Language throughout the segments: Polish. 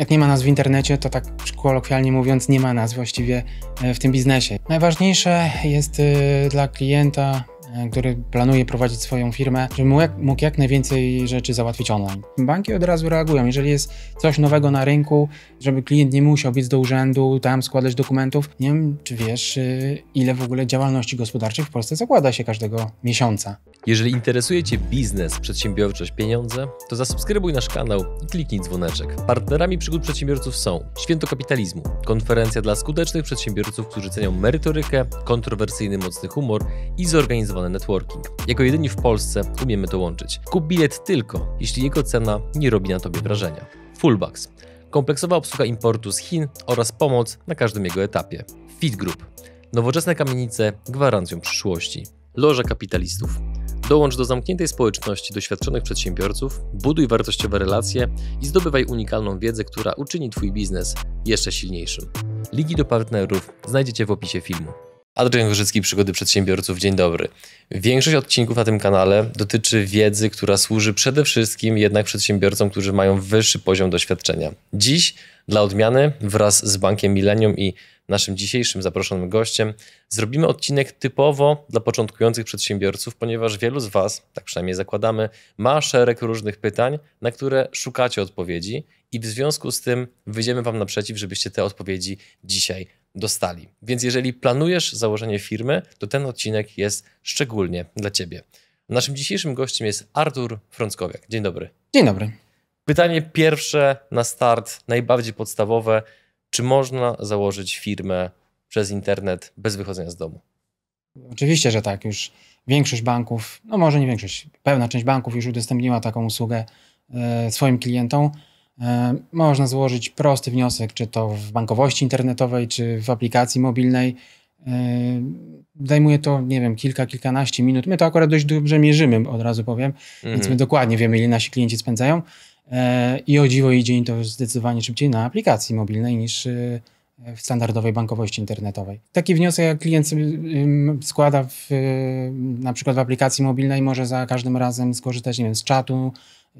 Jak nie ma nas w internecie, to tak kolokwialnie mówiąc, nie ma nas właściwie e, w tym biznesie. Najważniejsze jest e, dla klienta e, który planuje prowadzić swoją firmę, żeby mógł jak, najwięcej rzeczy załatwić online. Banki od razu reagują. Jeżeli jest coś nowego na rynku, żeby klient nie musiał być do urzędu, tam składać dokumentów. Nie wiem, czy wiesz, ile w ogóle działalności gospodarczych w Polsce zakłada się każdego miesiąca. Jeżeli interesuje Cię biznes, przedsiębiorczość, pieniądze, to zasubskrybuj nasz kanał i kliknij dzwoneczek. Partnerami przygód przedsiębiorców są Święto Kapitalizmu, konferencja dla skutecznych przedsiębiorców, którzy cenią merytorykę, kontrowersyjny mocny humor i zorganizowany networking. Jako jedyni w Polsce umiemy to łączyć. Kup bilet tylko, jeśli jego cena nie robi na Tobie wrażenia. Fullbacks. Kompleksowa obsługa importu z Chin oraz pomoc na każdym jego etapie. Fit Group. Nowoczesne kamienice gwarancją przyszłości. Loża Kapitalistów. Dołącz do zamkniętej społeczności doświadczonych przedsiębiorców, buduj wartościowe relacje i zdobywaj unikalną wiedzę, która uczyni Twój biznes jeszcze silniejszym. Ligi do partnerów znajdziecie w opisie filmu. Adrian Gorzycki, Przygody Przedsiębiorców, dzień dobry. Większość odcinków na tym kanale dotyczy wiedzy, która służy przede wszystkim jednak przedsiębiorcom, którzy mają wyższy poziom doświadczenia. Dziś, dla odmiany, wraz z Bankiem Millennium i naszym dzisiejszym zaproszonym gościem, zrobimy odcinek typowo dla początkujących przedsiębiorców, ponieważ wielu z Was, tak przynajmniej zakładamy, ma szereg różnych pytań, na które szukacie odpowiedzi i w związku z tym wyjdziemy Wam naprzeciw, żebyście te odpowiedzi dzisiaj dostali. Więc jeżeli planujesz założenie firmy, to ten odcinek jest szczególnie dla Ciebie. Naszym dzisiejszym gościem jest Artur Frąckowiak. Dzień dobry. Dzień dobry. Pytanie pierwsze na start, najbardziej podstawowe. Czy można założyć firmę przez internet bez wychodzenia z domu? Oczywiście, że tak. Już większość banków, no może nie większość, pewna część banków już udostępniła taką usługę e, swoim klientom. E, można złożyć prosty wniosek, czy to w bankowości internetowej, czy w aplikacji mobilnej. E, zajmuje to, nie wiem, kilka, kilkanaście minut. My to akurat dość dobrze mierzymy, od razu powiem, więc my mhm. dokładnie wiemy, ile nasi klienci spędzają. I o dziwo i dzień to zdecydowanie szybciej na aplikacji mobilnej niż y, w standardowej bankowości internetowej. Taki wniosek, jak klient składa w, y, na przykład w aplikacji mobilnej, może za każdym razem skorzystać nie wiem, z czatu,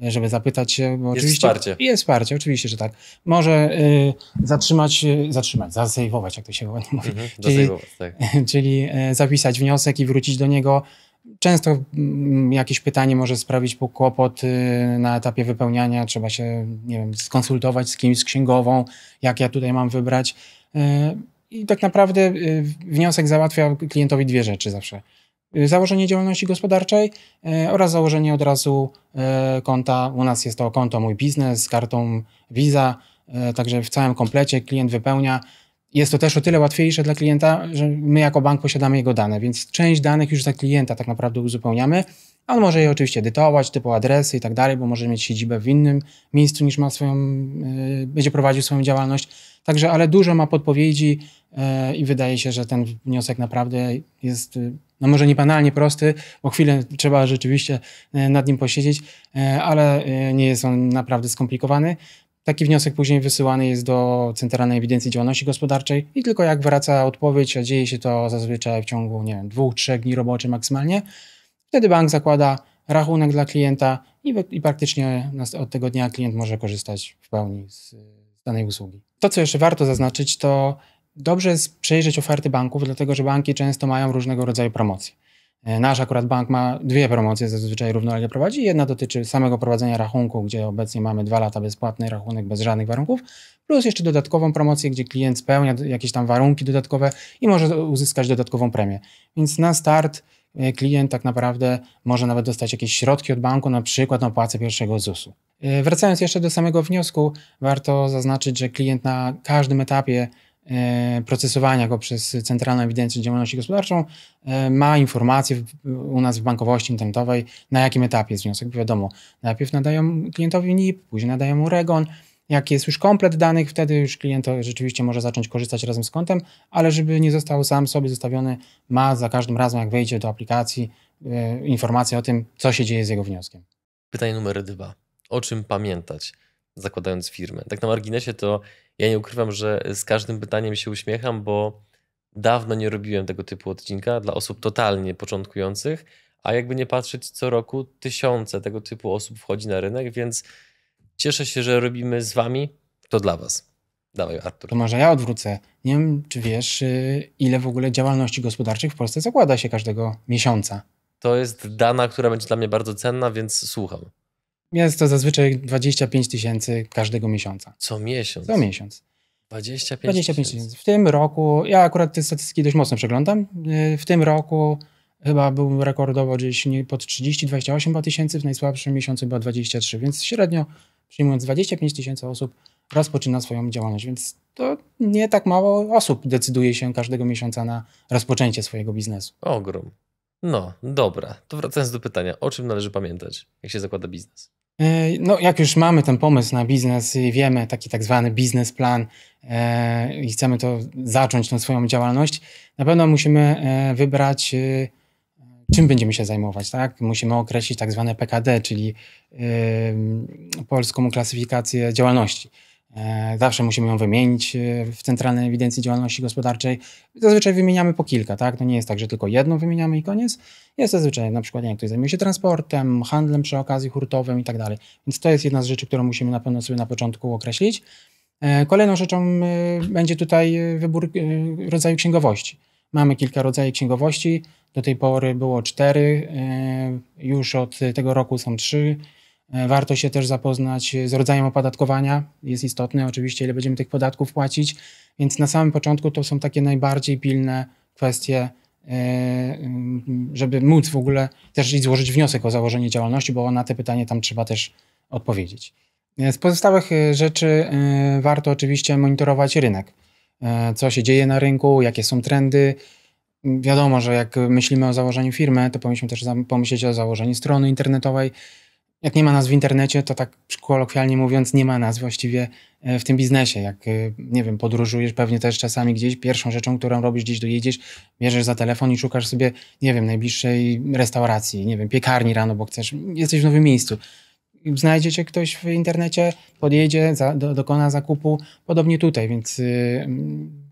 y, żeby zapytać się. Bo jest wsparcie. Jest wsparcie, oczywiście, że tak. Może y, zatrzymać, zatrzymać, zasejwować, jak to się ładnie mówi. Mhm, czyli, tak. czyli e, zapisać wniosek i wrócić do niego Często mm, jakieś pytanie może sprawić kłopot y, na etapie wypełniania. Trzeba się, nie wiem, skonsultować z kimś, z księgową, jak ja tutaj mam wybrać. Y, I tak naprawdę y, wniosek załatwia klientowi dwie rzeczy zawsze. Założenie działalności gospodarczej oraz założenie od razu konta. U nas jest to konto Mój Biznes z kartą Visa, także w całym komplecie klient wypełnia jest to też o tyle łatwiejsze dla klienta, że my jako bank posiadamy jego dane, więc część danych już za klienta tak naprawdę uzupełniamy. On może je oczywiście edytować, typu adresy i tak dalej, bo może mieć siedzibę w innym miejscu niż ma swoją, e, będzie prowadził swoją działalność. Także, ale dużo ma podpowiedzi e, i wydaje się, że ten wniosek naprawdę jest, e, no może nie banalnie prosty, bo chwilę trzeba rzeczywiście nad nim posiedzieć, ale nie jest on naprawdę skomplikowany. Taki wniosek później wysyłany jest do Centralnej Ewidencji Działalności Gospodarczej i tylko jak wraca odpowiedź, a dzieje się to zazwyczaj w ciągu, nie wiem, dwóch, trzech dni roboczych maksymalnie, wtedy bank zakłada rachunek dla klienta i, i praktycznie od tego dnia klient może korzystać w pełni z, z danej usługi. To, co jeszcze warto zaznaczyć, to dobrze jest przejrzeć oferty banków, dlatego że banki często mają różnego rodzaju promocje. E, nasz akurat bank ma dwie promocje zazwyczaj równolegle prowadzi. Jedna dotyczy samego prowadzenia rachunku, gdzie obecnie mamy dwa lata bezpłatny rachunek bez żadnych warunków, plus jeszcze dodatkową promocję, gdzie klient spełnia jakieś tam warunki dodatkowe i może uzyskać dodatkową premię. Więc na start e, klient tak naprawdę może nawet dostać jakieś środki od banku, na przykład na opłacę pierwszego ZUS-u. E, wracając jeszcze do samego wniosku, warto zaznaczyć, że klient na każdym etapie E, procesowania go przez Centralną Ewidencję Działalności Gospodarczą e, ma informacje u nas w bankowości internetowej, na jakim etapie jest wniosek. Wiadomo, najpierw nadają klientowi NIP, później nadają mu REGON. Jak jest już komplet danych, wtedy już klient rzeczywiście może zacząć korzystać razem z kontem, ale żeby nie został sam sobie zostawiony, ma za każdym razem, jak wejdzie do aplikacji, e, informację o tym, co się dzieje z jego wnioskiem. Pytanie numer dwa. O czym pamiętać? zakładając firmę. Tak na marginesie to ja nie ukrywam, że z każdym pytaniem się uśmiecham, bo dawno nie robiłem tego typu odcinka dla osób totalnie początkujących, a jakby nie patrzeć, co roku tysiące tego typu osób wchodzi na rynek, więc cieszę się, że robimy z wami to dla was. Dawaj, Artur. To może ja odwrócę. Nie wiem, czy wiesz, y, ile w ogóle działalności gospodarczych w Polsce zakłada się każdego miesiąca. To jest dana, która będzie dla mnie bardzo cenna, więc słucham. Jest to zazwyczaj 25 tysięcy każdego miesiąca. Co miesiąc? Co miesiąc. 25, 25 tysięcy. W tym roku, ja akurat te statystyki dość mocno przeglądam, y, w tym roku chyba był rekordowo gdzieś pod 30-28 tysięcy, w najsłabszym miesiącu chyba 23, więc średnio przyjmując 25 tysięcy osób rozpoczyna swoją działalność, więc to nie tak mało osób decyduje się każdego miesiąca na rozpoczęcie swojego biznesu. Ogrom. No, dobra. To wracając do pytania, o czym należy pamiętać, jak się zakłada biznes? E, no, jak już mamy ten pomysł na biznes i wiemy taki tak zwany biznesplan e, i chcemy to zacząć, tą swoją działalność, na pewno musimy e, wybrać, czym będziemy się zajmować. Tak? Musimy określić tak zwane PKD, czyli polską klasyfikację działalności. E, zawsze musimy ją wymienić e, w Centralnej Ewidencji Działalności Gospodarczej. Zazwyczaj wymieniamy po kilka, tak? To nie jest tak, że tylko jedną wymieniamy i koniec. Jest zazwyczaj na przykład, nie ktoś zajmuje się transportem, handlem przy okazji hurtowym i tak dalej. Więc to jest jedna z rzeczy, którą musimy na pewno sobie na początku określić. E, kolejną rzeczą będzie tutaj wybór rodzaju księgowości. Mamy kilka rodzajów księgowości. Do tej pory było cztery, już od tego roku są trzy E, warto się też zapoznać e, z rodzajem opodatkowania. Jest istotne oczywiście, ile będziemy tych podatków płacić. Więc na samym początku to są takie najbardziej pilne kwestie, e, żeby móc w ogóle też i złożyć wniosek o założenie działalności, bo na te pytanie tam trzeba też odpowiedzieć. Z pozostałych rzeczy warto oczywiście monitorować rynek. Co się dzieje na rynku, jakie są trendy. Wiadomo, że jak myślimy o założeniu firmy, to powinniśmy też pomyśleć o założeniu strony internetowej, jak nie ma nas w internecie, to tak kolokwialnie mówiąc, nie ma nas właściwie e, w tym biznesie. Jak, e, nie wiem, podróżujesz pewnie też czasami gdzieś, pierwszą rzeczą, którą robisz, gdzieś dojedziesz, bierzesz za telefon i szukasz sobie, nie wiem, najbliższej restauracji, nie wiem, piekarni rano, bo chcesz, jesteś w nowym miejscu. Znajdzie cię ktoś w internecie, podjedzie, za, do, dokona zakupu. Podobnie tutaj, więc y,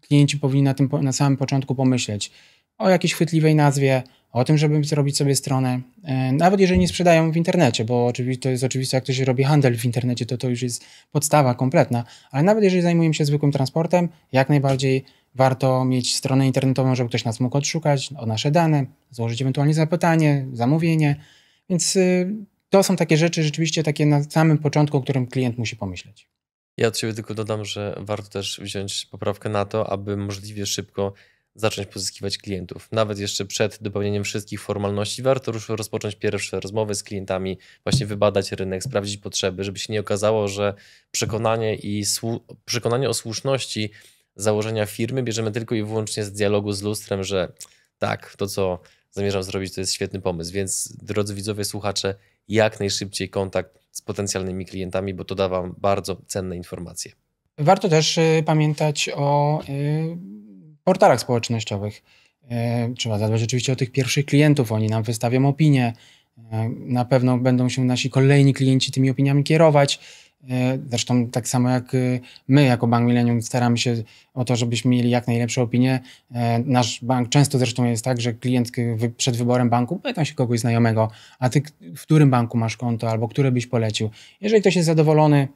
klienci powinni na, tym, na samym początku pomyśleć o jakiejś chwytliwej nazwie, o tym, żeby zrobić sobie stronę, e, nawet jeżeli nie sprzedają w internecie, bo oczywiście to jest oczywiste, jak ktoś robi handel w internecie, to to już jest podstawa kompletna, ale nawet jeżeli zajmujemy się zwykłym transportem, jak najbardziej warto mieć stronę internetową, żeby ktoś nas mógł odszukać, o nasze dane, złożyć ewentualnie zapytanie, zamówienie, więc y, to są takie rzeczy rzeczywiście takie na samym początku, o którym klient musi pomyśleć. Ja od tylko dodam, że warto też wziąć poprawkę na to, aby możliwie szybko zacząć pozyskiwać klientów. Nawet jeszcze przed dopełnieniem wszystkich formalności warto już rozpocząć pierwsze rozmowy z klientami, właśnie wybadać rynek, sprawdzić potrzeby, żeby się nie okazało, że przekonanie, i przekonanie o słuszności założenia firmy bierzemy tylko i wyłącznie z dialogu z lustrem, że tak, to co zamierzam zrobić to jest świetny pomysł. Więc drodzy widzowie, słuchacze, jak najszybciej kontakt z potencjalnymi klientami, bo to da Wam bardzo cenne informacje. Warto też y, pamiętać o y portalach społecznościowych. E, trzeba zadbać oczywiście o tych pierwszych klientów, oni nam wystawią opinie. E, na pewno będą się nasi kolejni klienci tymi opiniami kierować. E, zresztą tak samo jak my jako Bank Millennium staramy się o to, żebyśmy mieli jak najlepsze opinie. Nasz bank często zresztą jest tak, że klient przed wyborem banku pyta się kogoś znajomego, a ty w którym banku masz konto albo które byś polecił. Jeżeli ktoś jest zadowolony,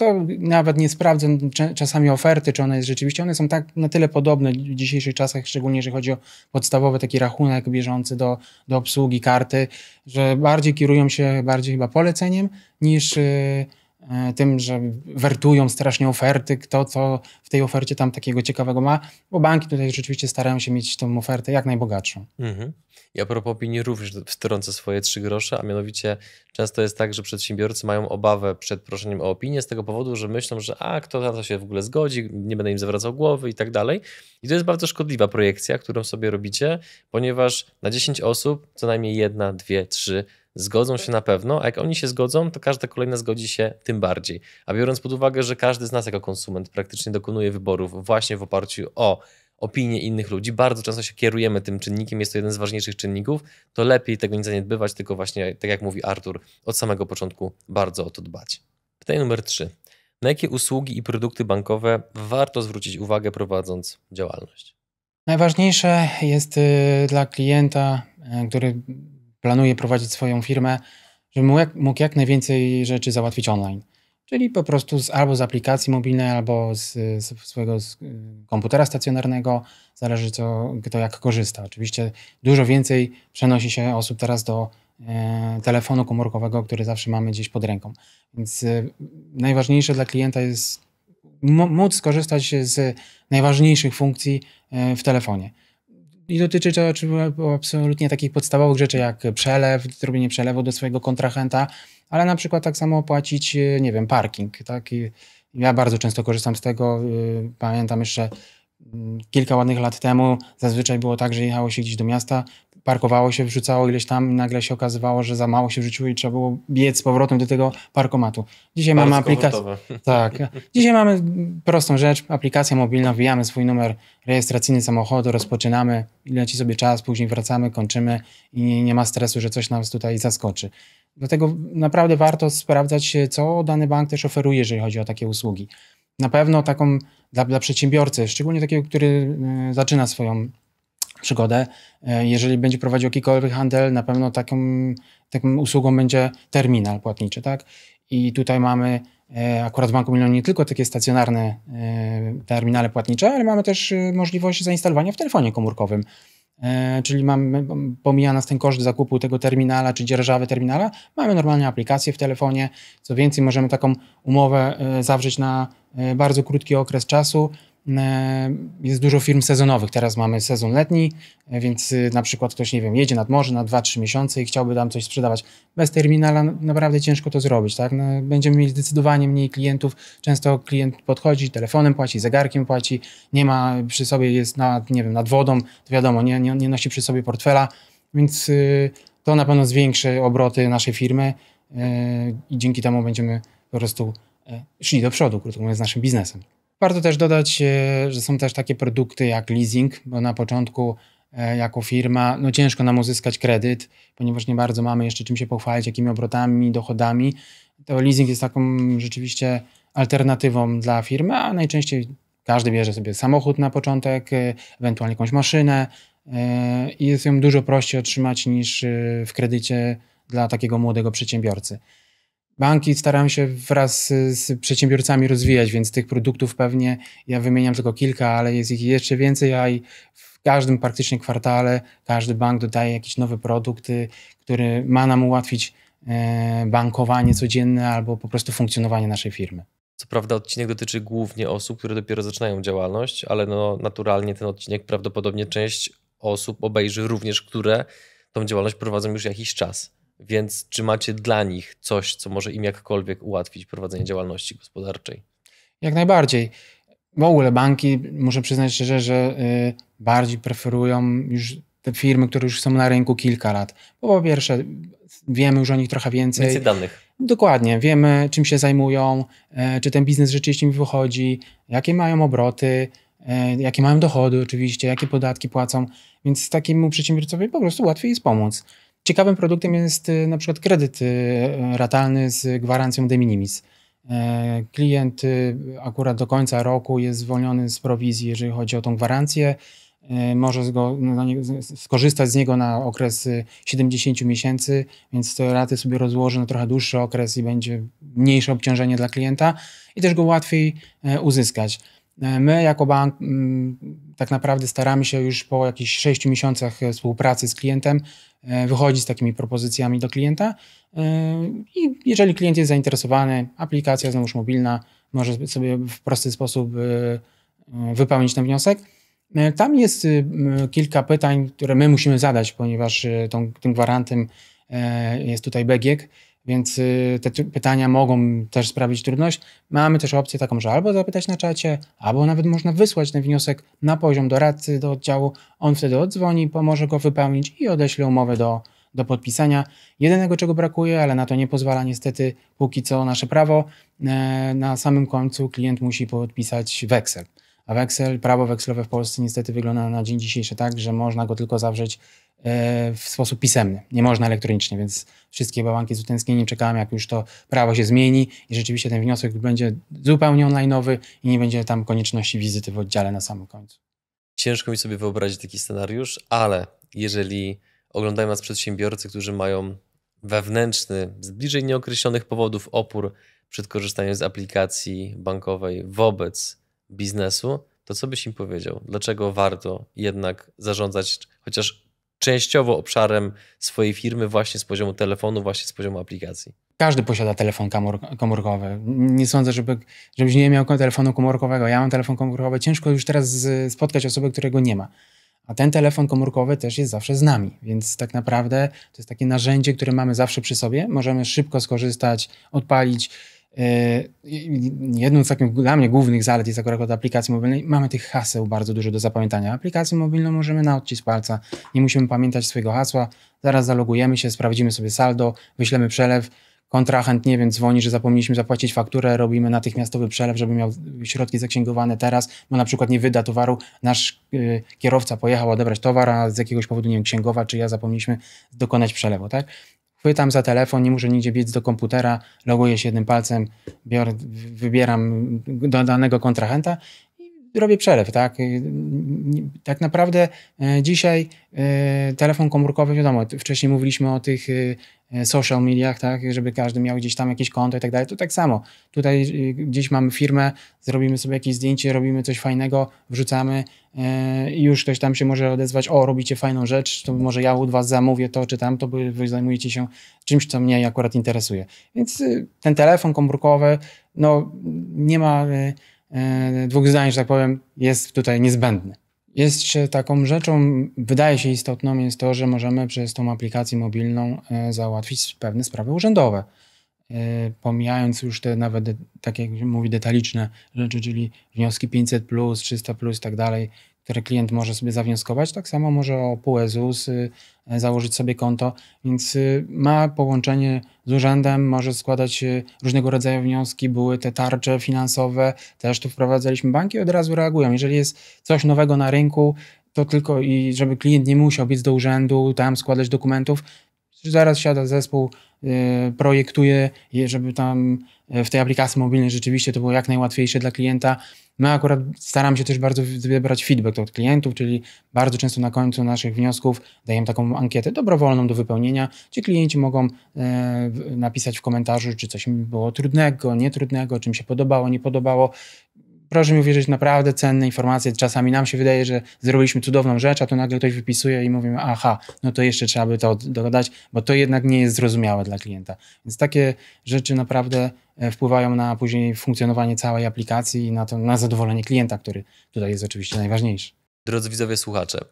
to nawet nie sprawdzę czasami oferty, czy ona jest rzeczywiście, one są tak na tyle podobne w dzisiejszych czasach, szczególnie jeżeli chodzi o podstawowy taki rachunek bieżący do, do obsługi karty, że bardziej kierują się bardziej chyba poleceniem niż... Yy, E, tym, że wertują strasznie oferty, kto co w tej ofercie tam takiego ciekawego ma, bo banki tutaj rzeczywiście starają się mieć tą ofertę jak najbogatszą. Mhm. Ja propos opinii również wtrącę swoje trzy grosze, a mianowicie często jest tak, że przedsiębiorcy mają obawę przed proszeniem o opinię z tego powodu, że myślą, że a, kto na to się w ogóle zgodzi, nie będę im zawracał głowy i tak dalej. I to jest bardzo szkodliwa projekcja, którą sobie robicie, ponieważ na 10 osób co najmniej jedna, dwie, trzy zgodzą się na pewno, a jak oni się zgodzą, to każda kolejna zgodzi się tym bardziej. A biorąc pod uwagę, że każdy z nas jako konsument praktycznie dokonuje wyborów właśnie w oparciu o opinie innych ludzi, bardzo często się kierujemy tym czynnikiem, jest to jeden z ważniejszych czynników, to lepiej tego nie zaniedbywać, tylko właśnie, tak jak mówi Artur, od samego początku bardzo o to dbać. Pytanie numer 3. Na jakie usługi i produkty bankowe warto zwrócić uwagę prowadząc działalność? Najważniejsze jest y, dla klienta, y, który planuje prowadzić swoją firmę, żeby mógł jak najwięcej rzeczy załatwić online. Czyli po prostu z, albo z aplikacji mobilnej, albo z, z swojego z y, komputera stacjonarnego, zależy co, kto jak korzysta. Oczywiście dużo więcej przenosi się osób teraz do e, telefonu komórkowego, który zawsze mamy gdzieś pod ręką. Więc e, najważniejsze dla klienta jest móc skorzystać z najważniejszych funkcji e, w telefonie. I dotyczy to absolutnie takich podstawowych rzeczy jak przelew, zrobienie przelewu do swojego kontrahenta, ale na przykład tak samo opłacić, e, nie wiem, parking. Tak? I ja bardzo często korzystam z tego. E, pamiętam jeszcze mm, kilka ładnych lat temu zazwyczaj było tak, że jechało się gdzieś do miasta, parkowało się, wrzucało ileś tam i nagle się okazywało, że za mało się wrzuciło i trzeba było biec z powrotem do tego parkomatu. Dzisiaj Bardzo mamy aplikację. Tak. Dzisiaj mamy prostą rzecz, aplikacja mobilna, wbijamy swój numer rejestracyjny samochodu, rozpoczynamy, leci sobie czas, później wracamy, kończymy i nie ma stresu, że coś nas tutaj zaskoczy. Dlatego naprawdę warto sprawdzać, co dany bank też oferuje, jeżeli chodzi o takie usługi. Na pewno taką dla, dla przedsiębiorcy, szczególnie takiego, który e, zaczyna swoją przygodę. E, jeżeli będzie prowadził jakikolwiek handel, na pewno taką, taką usługą będzie terminal płatniczy, tak? I tutaj mamy e, akurat w Banku milion nie tylko takie stacjonarne e, terminale płatnicze, ale mamy też możliwość zainstalowania w telefonie komórkowym. Czyli mamy, pomija nas ten koszt zakupu tego terminala czy dzierżawy terminala. Mamy normalnie aplikację w telefonie. Co więcej, możemy taką umowę zawrzeć na bardzo krótki okres czasu jest dużo firm sezonowych. Teraz mamy sezon letni, więc y, na przykład ktoś, nie wiem, jedzie nad morze na 2-3 miesiące i chciałby tam coś sprzedawać. Bez terminala naprawdę ciężko to zrobić, tak? No, będziemy mieli zdecydowanie mniej klientów. Często klient podchodzi, telefonem płaci, zegarkiem płaci, nie ma przy sobie, jest nad, nie wiem, nad wodą, to wiadomo, nie, nie, nie nosi przy sobie portfela, więc y, to na pewno zwiększy obroty naszej firmy y, i dzięki temu będziemy po prostu e, szli do przodu, krótko mówiąc, z naszym biznesem. Warto też dodać, e, że są też takie produkty jak leasing, bo na początku e, jako firma no ciężko nam uzyskać kredyt, ponieważ nie bardzo mamy jeszcze czym się pochwalić, jakimi obrotami, dochodami. To leasing jest taką rzeczywiście alternatywą dla firmy, a najczęściej każdy bierze sobie samochód na początek, e, ewentualnie jakąś maszynę i jest ją dużo prościej otrzymać niż w kredycie dla takiego młodego przedsiębiorcy. Banki starają się wraz z przedsiębiorcami rozwijać, więc tych produktów pewnie ja wymieniam tylko kilka, ale jest ich jeszcze więcej, a i w każdym praktycznie kwartale każdy bank dodaje jakiś nowy produkt, y, który ma nam ułatwić e, bankowanie codzienne albo po prostu funkcjonowanie naszej firmy. Co prawda odcinek dotyczy głównie osób, które dopiero zaczynają działalność, ale no naturalnie ten odcinek prawdopodobnie część osób obejrzy również, które tą działalność prowadzą już jakiś czas. Więc czy macie dla nich coś, co może im jakkolwiek ułatwić prowadzenie działalności gospodarczej? Jak najbardziej. W ogóle banki, muszę przyznać szczerze, że y, bardziej preferują już te firmy, które już są na rynku kilka lat. Bo po pierwsze, wiemy już o nich trochę więcej. Więcej danych. Dokładnie, wiemy czym się zajmują, y, czy ten biznes rzeczywiście mi wychodzi, jakie mają obroty, y, jakie mają dochody oczywiście, jakie podatki płacą, więc takiemu przedsiębiorcowi po prostu łatwiej jest pomóc. Ciekawym produktem jest y, na przykład kredyt y, ratalny z gwarancją de minimis. E, klient y, akurat do końca roku jest zwolniony z prowizji, jeżeli chodzi o tą gwarancję. E, może no, skorzystać z niego na okres 70 miesięcy, więc te raty sobie rozłoży na trochę dłuższy okres i będzie mniejsze obciążenie dla klienta i też go łatwiej e, uzyskać. My jako bank mm, tak naprawdę staramy się już po jakichś 6 miesiącach e, współpracy z klientem e, wychodzić z takimi propozycjami do klienta e, i jeżeli klient jest zainteresowany, aplikacja znowuż mobilna może sobie w prosty sposób wypełnić ten wniosek. Tam jest kilka pytań, które my musimy zadać, ponieważ tą, tym gwarantem jest tutaj BGK więc y, te pytania mogą też sprawić trudność. Mamy też opcję taką, że albo zapytać na czacie, albo nawet można wysłać ten wniosek na poziom doradcy do oddziału. On wtedy odzwoni, pomoże go wypełnić i odeśle umowę do, do podpisania. Jedynego, czego brakuje, ale na to nie pozwala niestety póki co nasze prawo, e, na samym końcu klient musi podpisać weksel. A weksel, prawo wekslowe w Polsce niestety wygląda na dzień dzisiejszy tak, że można go tylko zawrzeć e, w sposób pisemny. Nie można elektronicznie, więc wszystkie babanki z utęsknieniem czekałem, jak już to prawo się zmieni i rzeczywiście ten wniosek będzie zupełnie onlineowy i nie będzie tam konieczności wizyty w oddziale na samym końcu. Ciężko mi sobie wyobrazić taki scenariusz, ale jeżeli oglądają nas przedsiębiorcy, którzy mają wewnętrzny, z bliżej nieokreślonych powodów opór przed korzystaniem z aplikacji bankowej wobec biznesu, to co byś im powiedział? Dlaczego warto jednak zarządzać chociaż częściowo obszarem swojej firmy właśnie z poziomu telefonu, właśnie z poziomu aplikacji? Każdy posiada telefon komórkowy. Nie sądzę, żeby, żebyś nie miał telefonu komórkowego. Ja mam telefon komórkowy. Ciężko już teraz spotkać osobę, którego nie ma. A ten telefon komórkowy też jest zawsze z nami, więc tak naprawdę to jest takie narzędzie, które mamy zawsze przy sobie. Możemy szybko skorzystać, odpalić Yy, Jedną z takich dla mnie głównych zalet jest akurat od aplikacji mobilnej. Mamy tych haseł bardzo dużo do zapamiętania. Aplikację mobilną możemy na odcisk palca, nie musimy pamiętać swojego hasła. Zaraz zalogujemy się, sprawdzimy sobie saldo, wyślemy przelew. Kontrahent, nie wiem, dzwoni, że zapomnieliśmy zapłacić fakturę, robimy natychmiastowy przelew, żeby miał środki zaksięgowane teraz, bo na przykład nie wyda towaru, nasz yy, kierowca pojechał odebrać towar, a z jakiegoś powodu, nie wiem, księgowa czy ja zapomnieliśmy dokonać przelewu, tak? Chwytam za telefon, nie muszę nigdzie biec do komputera, loguję się jednym palcem, biorę, wybieram do danego kontrahenta robię przelew, tak? Tak naprawdę e, dzisiaj e, telefon komórkowy, wiadomo, wcześniej mówiliśmy o tych e, social mediach, tak? Żeby każdy miał gdzieś tam jakieś konto i tak dalej. To tak samo. Tutaj gdzieś mamy firmę, zrobimy sobie jakieś zdjęcie, robimy coś fajnego, wrzucamy i już ktoś tam się może odezwać, o, robicie fajną rzecz, to może ja u was zamówię to czy tam, to wy zajmujecie się czymś, co mnie akurat interesuje. Więc ten telefon komórkowy, no nie ma E, dwóch zdań, że tak powiem, jest tutaj niezbędny. Jeszcze taką rzeczą, wydaje się istotną, jest to, że możemy przez tą aplikację mobilną e, załatwić pewne sprawy urzędowe. E, pomijając już te nawet, tak jak mówi, detaliczne rzeczy, czyli wnioski 500, 300 i tak dalej, które klient może sobie zawnioskować. Tak samo może o PUEZUS y, założyć sobie konto, więc y, ma połączenie z urzędem, może składać y, różnego rodzaju wnioski. Były te tarcze finansowe, też tu wprowadzaliśmy. Banki od razu reagują. Jeżeli jest coś nowego na rynku, to tylko i żeby klient nie musiał biec do urzędu, tam składać dokumentów, zaraz siada zespół, e, projektuje, żeby tam e, w tej aplikacji mobilnej rzeczywiście to było jak najłatwiejsze dla klienta. My no, akurat staramy się też bardzo wybrać feedback od klientów, czyli bardzo często na końcu naszych wniosków dajemy taką ankietę dobrowolną do wypełnienia, gdzie klienci mogą e, napisać w komentarzu, czy coś mi było trudnego, nietrudnego, czym się podobało, nie podobało proszę mi uwierzyć, naprawdę cenne informacje. Czasami nam się wydaje, że zrobiliśmy cudowną rzecz, a tu nagle ktoś wypisuje i mówimy, aha, no to jeszcze trzeba by to dodać, bo to jednak nie jest zrozumiałe dla klienta. Więc takie rzeczy naprawdę e, wpływają na później funkcjonowanie całej aplikacji i na, to, na zadowolenie klienta, który tutaj jest oczywiście najważniejszy. Drodzy widzowie, słuchacze,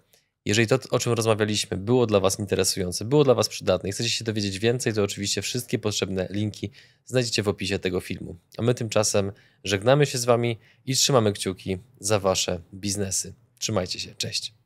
jeżeli to, o czym rozmawialiśmy, było dla Was interesujące, było dla Was przydatne i chcecie się dowiedzieć więcej, to oczywiście wszystkie potrzebne linki znajdziecie w opisie tego filmu. A my tymczasem żegnamy się z Wami i trzymamy kciuki za Wasze biznesy. Trzymajcie się, cześć.